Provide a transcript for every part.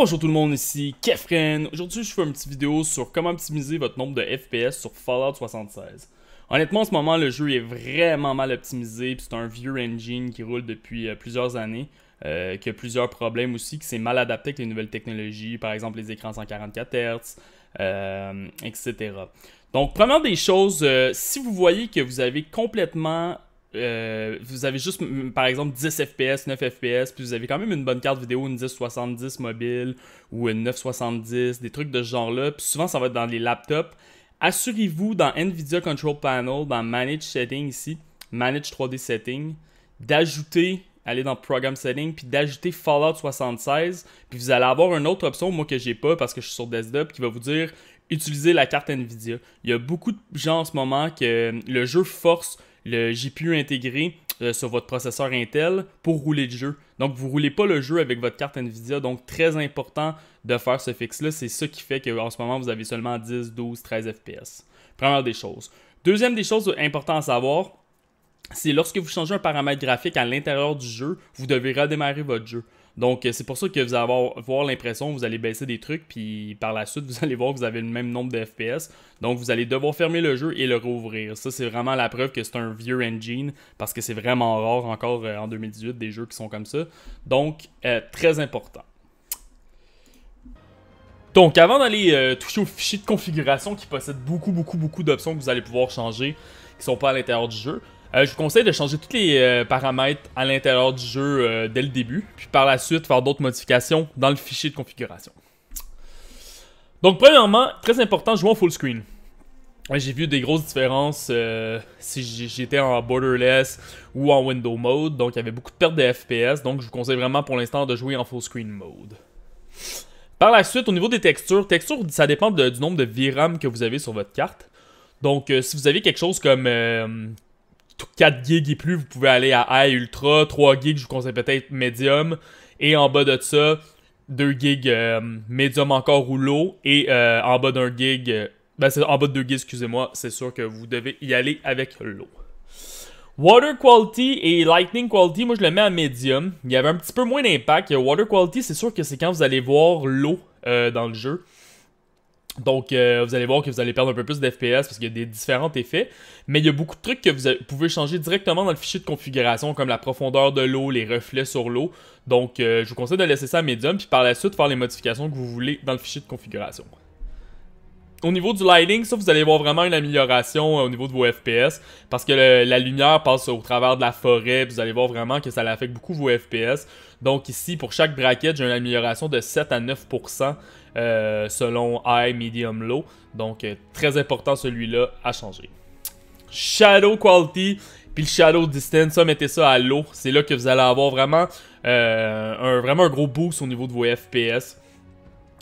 Bonjour tout le monde, ici Kefren. Aujourd'hui, je fais une petite vidéo sur comment optimiser votre nombre de FPS sur Fallout 76. Honnêtement, en ce moment, le jeu est vraiment mal optimisé, c'est un vieux engine qui roule depuis euh, plusieurs années, euh, qui a plusieurs problèmes aussi, qui s'est mal adapté avec les nouvelles technologies, par exemple les écrans 144 Hz, etc. Donc, première des choses, euh, si vous voyez que vous avez complètement euh, vous avez juste, par exemple, 10 FPS, 9 FPS, puis vous avez quand même une bonne carte vidéo, une 1070 mobile ou une 970, des trucs de ce genre-là. Puis souvent, ça va être dans les laptops. Assurez-vous dans NVIDIA Control Panel, dans Manage Settings ici, Manage 3D Settings, d'ajouter, aller dans Program Settings, puis d'ajouter Fallout 76. Puis vous allez avoir une autre option, moi que j'ai pas parce que je suis sur desktop, qui va vous dire utiliser la carte NVIDIA. Il y a beaucoup de gens en ce moment que euh, le jeu force le GPU intégré euh, sur votre processeur Intel pour rouler le jeu. Donc, vous ne roulez pas le jeu avec votre carte NVIDIA. Donc, très important de faire ce fixe-là. C'est ça qui fait qu'en ce moment, vous avez seulement 10, 12, 13 FPS. Première des choses. Deuxième des choses importantes à savoir, c'est lorsque vous changez un paramètre graphique à l'intérieur du jeu, vous devez redémarrer votre jeu. Donc, euh, c'est pour ça que vous allez avoir, l'impression que vous allez baisser des trucs, puis par la suite, vous allez voir que vous avez le même nombre de FPS. Donc, vous allez devoir fermer le jeu et le rouvrir. Ça, c'est vraiment la preuve que c'est un vieux engine, parce que c'est vraiment rare encore euh, en 2018 des jeux qui sont comme ça. Donc, euh, très important. Donc, avant d'aller toucher au fichier de configuration qui possède beaucoup, beaucoup, beaucoup d'options que vous allez pouvoir changer, qui sont pas à l'intérieur du jeu, euh, je vous conseille de changer tous les euh, paramètres à l'intérieur du jeu euh, dès le début, puis par la suite faire d'autres modifications dans le fichier de configuration. Donc premièrement, très important, jouer en full screen. J'ai vu des grosses différences si j'étais en borderless ou en window mode, donc il y avait beaucoup de pertes de FPS, donc je vous conseille vraiment pour l'instant de jouer en full screen mode. Par la suite, au niveau des textures, textures, ça dépend du nombre de VRAM que vous avez sur votre carte. Donc, si vous avez quelque chose comme 4 gigs et plus, vous pouvez aller à High Ultra. 3 gigs, je vous conseille peut-être Medium. Et en bas de ça, 2 gigs euh, Medium encore ou low. Et euh, en bas d'un gig, euh, ben, c'est en bas de 2 gigs, excusez-moi, c'est sûr que vous devez y aller avec l'eau Water Quality et Lightning Quality, moi je le mets à medium. Il y avait un petit peu moins d'impact. Water Quality, c'est sûr que c'est quand vous allez voir l'eau dans le jeu. Donc, euh, vous allez voir que vous allez perdre un peu plus d'FPS parce qu'il y a des différents effets. Mais il y a beaucoup de trucs que vous pouvez changer directement dans le fichier de configuration, comme la profondeur de l'eau, les reflets sur l'eau. Donc, euh, je vous conseille de laisser ça à médium, puis par la suite, faire les modifications que vous voulez dans le fichier de configuration. Au niveau du lighting, ça, vous allez voir vraiment une amélioration euh, au niveau de vos FPS parce que la lumière passe au travers de la forêt. vous allez voir vraiment que ça affecte beaucoup vos FPS. Donc ici, pour chaque bracket, j'ai une amélioration de 7 à 9% euh, selon high, medium, low. Donc euh, très important celui-là à changer. Shadow Quality, puis le Shadow Distance, mettez ça à Low. C'est là que vous allez avoir vraiment, euh, un, vraiment gros boost au niveau de vos FPS.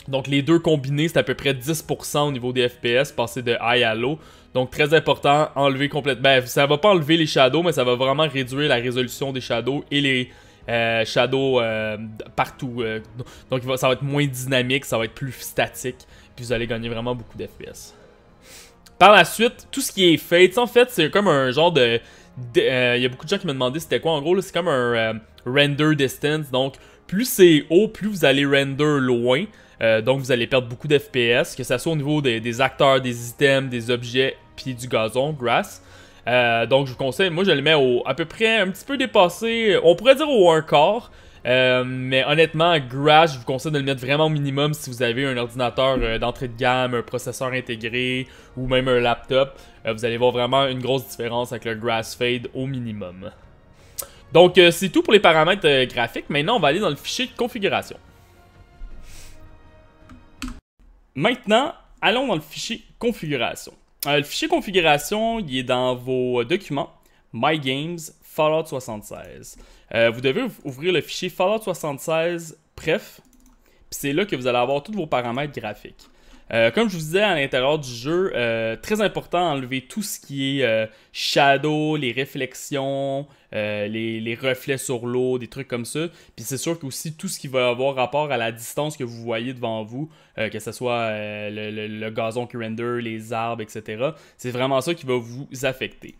Donc les deux combinés, c'est à peu près 10% au niveau des FPS, passer de high à low. Donc très important, enlever complètement... Ben, ça va pas enlever les shadows, mais ça va vraiment réduire la résolution des shadows et les euh, Shadow euh, partout. Euh, donc ça va être moins dynamique, ça va être plus statique, puis vous allez gagner vraiment beaucoup d'FPS. Par la suite, tout ce qui est Fates, en fait, c'est comme un genre de... Il y a beaucoup de gens qui me demandaient c'était quoi. En gros, c'est comme un render distance. Donc, plus c'est haut, plus vous allez render loin. donc vous allez perdre beaucoup d'FPS, que ce soit au niveau des, des, acteurs, des items, des objets, puis du gazon, grass. Euh, donc je vous conseille, moi je le mets au à peu près un petit peu dépassé, on pourrait dire au 1 quart. Euh, mais honnêtement, Grass, je vous conseille de le mettre vraiment au minimum si vous avez un ordinateur euh, d'entrée de gamme, un processeur intégré ou même un laptop. vous allez voir vraiment une grosse différence avec le Grass Fade au minimum. Donc c'est tout pour les paramètres graphiques. Maintenant, on va aller dans le fichier de configuration. Maintenant, allons dans le fichier configuration. Euh, le fichier configuration, il est dans vos euh, documents. My Games, Fallout 76. Euh, vous devez ouvrir le fichier Fallout 76 pref. Puis c'est là que vous allez avoir tous vos paramètres graphiques. Euh, comme je vous disais à l'intérieur du jeu, euh, très important d'enlever tout ce qui est euh, shadow, les réflexions, les, reflets sur l'eau, des trucs comme ça. Puis c'est sûr que aussi tout ce qui va avoir rapport à la distance que vous voyez devant vous, que ce soit le, gazon qui render, les arbres, etc. C'est vraiment ça qui va vous affecter.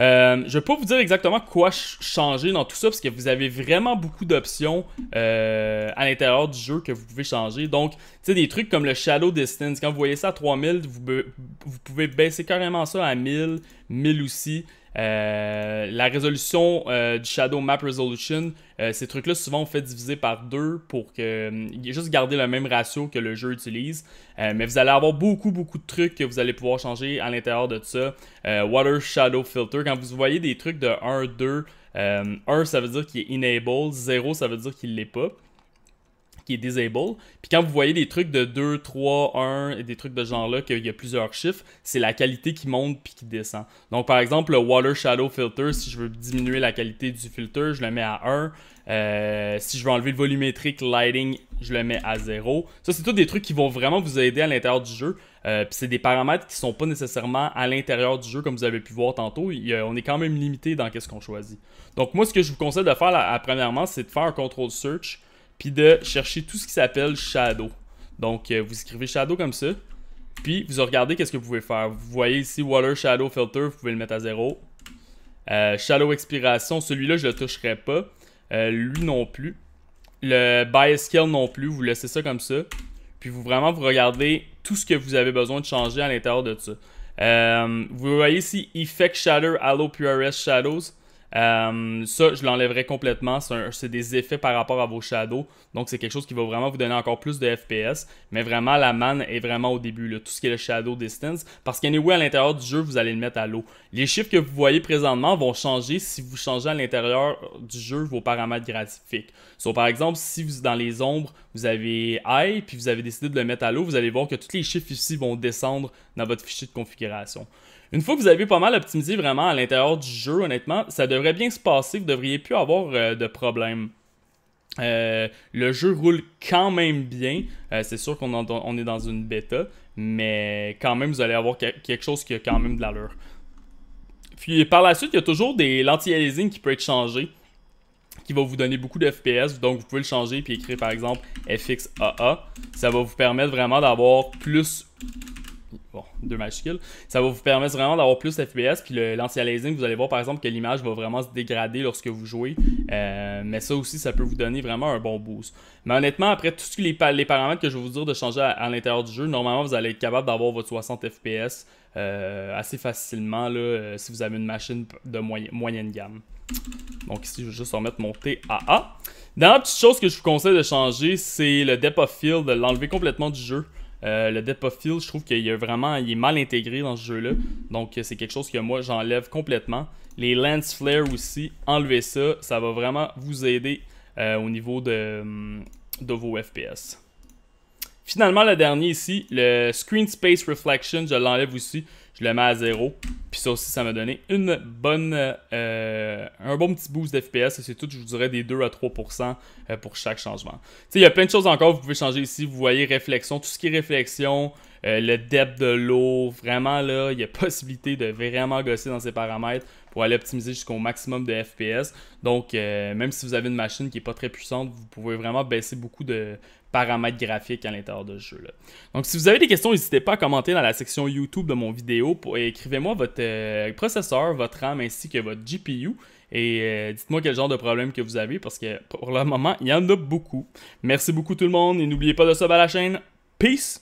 Euh, je ne vais pas vous dire exactement quoi changer dans tout ça, parce que vous avez vraiment beaucoup d'options euh, à l'intérieur du jeu que vous pouvez changer. Donc, tu sais, des trucs comme le Shadow Distance, quand vous voyez ça à 3000, vous pouvez baisser carrément ça à 1000, 1000 aussi. Euh, la résolution euh, du Shadow Map Resolution, euh, ces trucs-là, souvent, on fait diviser par deux pour que juste garder le même ratio que le jeu utilise. mais vous allez avoir beaucoup, beaucoup de trucs que vous allez pouvoir changer à l'intérieur de ça. Water Shadow Filter, quand vous voyez des trucs de 1, 2, 1, ça veut dire qu'il est enable, 0, ça veut dire qu'il l'est pas qui est disable. Puis quand vous voyez des trucs de 2, 3, 1 et des trucs de genre-là, qu'il y a plusieurs chiffres, c'est la qualité qui monte puis qui descend. Donc par exemple, le Water Shadow Filter, si je veux diminuer la qualité du filter, je le mets à 1. Euh, si je veux enlever le volumétrique lighting, je le mets à 0. Ça, c'est tous des trucs qui vont vraiment vous aider à l'intérieur du jeu. Euh, puis c'est des paramètres qui sont pas nécessairement à l'intérieur du jeu, comme vous avez pu voir tantôt. on est quand même limité dans qu'est-ce qu'on choisit. Donc moi, ce que je vous conseille de faire, premièrement, c'est de faire un control search puis de chercher tout ce qui s'appelle Shadow. Donc, euh, vous écrivez Shadow comme ça, puis vous regardez qu'est-ce que vous pouvez faire. Vous voyez ici Water Shadow Filter, vous pouvez le mettre à zéro. Euh, « Shadow Expiration, celui-là, je le toucherai pas. Euh, lui non plus. Le Bias Scale non plus, vous laissez ça comme ça. Puis vous vraiment, vous regardez tout ce que vous avez besoin de changer à l'intérieur de ça. vous voyez ici Effect Shadow, Allo PRS Shadows. Euh, ça, je l'enlèverai complètement. C'est des effets par rapport à vos shadows. Donc, c'est quelque chose qui va vraiment vous donner encore plus de FPS. Mais vraiment, la manne est vraiment au début. tout ce qui est le shadow distance. Parce où à l'intérieur du jeu, vous allez le mettre à l'eau. Les chiffres que vous voyez présentement vont changer si vous changez à l'intérieur du jeu vos paramètres graphiques. So, par exemple, si vous dans les ombres, vous avez high, puis vous avez décidé de le mettre à l'eau, vous allez voir que tous les chiffres ici vont descendre dans votre fichier de configuration. Une fois que vous avez pas mal optimisé vraiment à l'intérieur du jeu, honnêtement, ça devrait bien se passer, vous devriez plus avoir euh, de problèmes. Euh, le jeu roule quand même bien. Euh, c'est sûr qu'on est dans une bêta, mais quand même, vous allez avoir quelque chose qui a quand même de l'allure. Puis par la suite, il y a toujours des l'anti-aliasing qui peut être changé, qui va vous donner beaucoup de FPS. Donc vous pouvez le changer et écrire par exemple FXAA. Ça va vous permettre vraiment d'avoir plus bon, deux majuscules, ça va vous permettre vraiment d'avoir plus FPS. Puis l'anti-aliasing, vous allez voir par exemple que l'image va vraiment se dégrader lorsque vous jouez. Euh, mais ça aussi, ça peut vous donner vraiment un bon boost. Mais honnêtement, après tous les, les, paramètres que je vais vous dire de changer à, l'intérieur du jeu, normalement, vous allez être capable d'avoir votre 60 FPS euh, assez facilement là, euh, si vous avez une machine de moyenne gamme. Donc ici, je vais juste remettre mon TAA. Dans la petite chose que je vous conseille de changer, c'est le depth of field, l'enlever complètement du jeu. Euh, le Depth of Field, je trouve qu'il est vraiment il est mal intégré dans ce jeu-là. Donc, euh, c'est quelque chose que moi, j'enlève complètement. Les Lance Flare aussi, enlevez ça. Ça va vraiment vous aider euh, au niveau de hum, vos FPS. Finalement, le dernier ici, le Screen Space Reflection, je l'enlève aussi. Je le mets à zéro. Puis ça aussi, ça m'a donné une bonne, euh, un bon petit boost d'FPS. c'est tout, je vous dirais, des 2 à 3% euh, pour chaque changement. Il y a plein de choses encore. Vous pouvez changer ici. Vous voyez réflexion, tout ce qui est réflexion, euh, le depth de l'eau. Vraiment, là, il y a possibilité de vraiment gosser dans ces paramètres pour aller optimiser jusqu'au maximum de FPS. Donc, même si vous avez une machine qui n'est pas très puissante, vous pouvez vraiment baisser beaucoup de paramètres graphiques à l'intérieur de ce jeu-là. Donc, si vous avez des questions, n'hésitez pas à commenter dans la section YouTube de mon vidéo et écrivez-moi votre euh, processeur, votre RAM ainsi que votre GPU. Et euh, dites-moi quel genre de problème que vous avez parce que pour le moment, il y en a beaucoup. Merci beaucoup tout le monde et n'oubliez pas de sub à la chaîne. Peace!